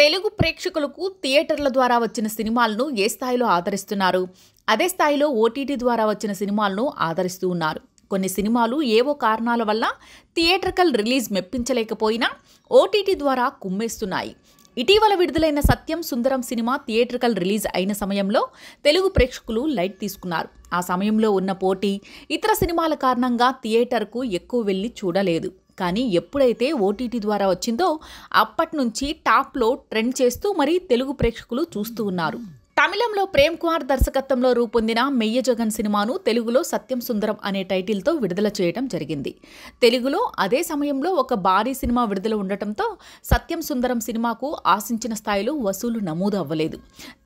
తెలుగు ప్రేక్షకులకు థియేటర్ల ద్వారా వచ్చిన సినిమాలను ఏ స్థాయిలో ఆదరిస్తున్నారు అదే స్థాయిలో ఓటీటీ ద్వారా వచ్చిన సినిమాలను ఆదరిస్తూ ఉన్నారు కొన్ని సినిమాలు ఏవో కారణాల వల్ల థియేటర్కల్ రిలీజ్ మెప్పించలేకపోయినా ఓటీటీ ద్వారా కుమ్మేస్తున్నాయి ఇటీవల విడుదలైన Satyam Sundaram cinema theatrical release అయిన సమయంలో తెలుగు ప్రేక్షకులు లైట్ తీసుకున్నారు ఆ సమయంలో ఉన్న పోటీ ఇతర సినిమాల కారణంగా థియేటర్కు ఎక్కువ వెళ్ళి చూడలేదు కానీ ఎప్పుడైతే ఓటీటీ ద్వారా వచ్చిందో అప్పటి నుంచి టాప్లో ట్రెండ్ చేస్తూ మరి తెలుగు ప్రేక్షకులు చూస్తూ ఉన్నారు తమిళంలో ప్రేమ్ కుమార్ దర్శకత్వంలో రూపొందిన మెయ్య జగన్ సినిమాను తెలుగులో సత్యం సుందరం అనే టైటిల్తో విడుదల చేయడం జరిగింది తెలుగులో అదే సమయంలో ఒక భారీ సినిమా విడుదల ఉండటంతో సత్యం సుందరం సినిమాకు ఆశించిన స్థాయిలో వసూలు నమోదు అవ్వలేదు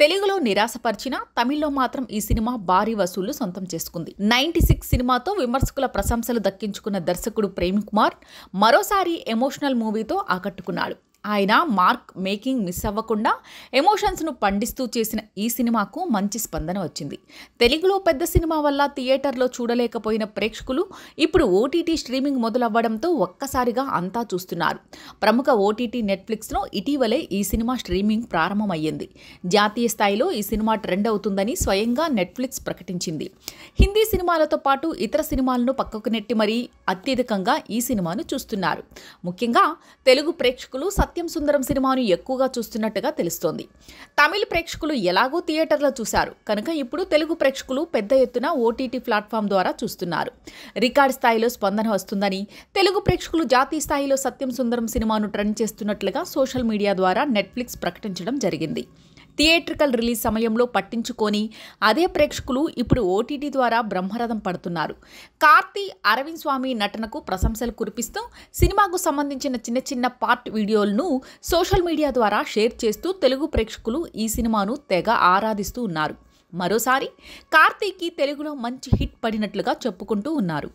తెలుగులో నిరాశపరిచిన తమిళ్లో మాత్రం ఈ సినిమా భారీ వసూళ్లు సొంతం చేసుకుంది నైన్టీ సిక్స్ సినిమాతో విమర్శకుల ప్రశంసలు దక్కించుకున్న దర్శకుడు ప్రేమ్ కుమార్ మరోసారి ఎమోషనల్ మూవీతో ఆకట్టుకున్నాడు ఆయన మార్క్ మేకింగ్ మిస్ అవ్వకుండా ఎమోషన్స్ను పండిస్తూ చేసిన ఈ సినిమాకు మంచి స్పందన వచ్చింది తెలుగులో పెద్ద సినిమా వల్ల థియేటర్లో చూడలేకపోయిన ప్రేక్షకులు ఇప్పుడు ఓటీటీ స్ట్రీమింగ్ మొదలవ్వడంతో ఒక్కసారిగా అంతా చూస్తున్నారు ప్రముఖ ఓటీటీ నెట్ఫ్లిక్స్లో ఇటీవలే ఈ సినిమా స్ట్రీమింగ్ ప్రారంభమయ్యింది జాతీయ స్థాయిలో ఈ సినిమా ట్రెండ్ అవుతుందని స్వయంగా నెట్ఫ్లిక్స్ ప్రకటించింది హిందీ సినిమాలతో పాటు ఇతర సినిమాలను పక్కకు నెట్టి మరీ అత్యధికంగా ఈ సినిమాను చూస్తున్నారు ముఖ్యంగా తెలుగు ప్రేక్షకులు సత్ సత్యం సుందరం సినిమాను ఎక్కువగా చూస్తున్నట్టుగా తెలుస్తోంది తమిళ ప్రేక్షకులు ఎలాగో థియేటర్లో చూశారు కనుక ఇప్పుడు తెలుగు ప్రేక్షకులు పెద్ద ఎత్తున ఓటీటీ ప్లాట్ఫామ్ ద్వారా చూస్తున్నారు రికార్డ్ స్థాయిలో స్పందన వస్తుందని తెలుగు ప్రేక్షకులు జాతీయ స్థాయిలో సత్యం సుందరం సినిమాను ట్రెండ్ చేస్తున్నట్లుగా సోషల్ మీడియా ద్వారా నెట్ఫ్లిక్స్ ప్రకటించడం జరిగింది థియేట్రికల్ రిలీజ్ సమయంలో పట్టించుకొని అదే ప్రేక్షకులు ఇప్పుడు ఓటీటీ ద్వారా బ్రహ్మరథం పడుతున్నారు కార్తీ అరవింద్ స్వామి నటనకు ప్రశంసలు కురిపిస్తూ సినిమాకు సంబంధించిన చిన్న చిన్న పార్ట్ వీడియోలను సోషల్ మీడియా ద్వారా షేర్ చేస్తూ తెలుగు ప్రేక్షకులు ఈ సినిమాను తెగ ఆరాధిస్తూ ఉన్నారు మరోసారి కార్తీకి తెలుగులో మంచి హిట్ పడినట్లుగా చెప్పుకుంటూ ఉన్నారు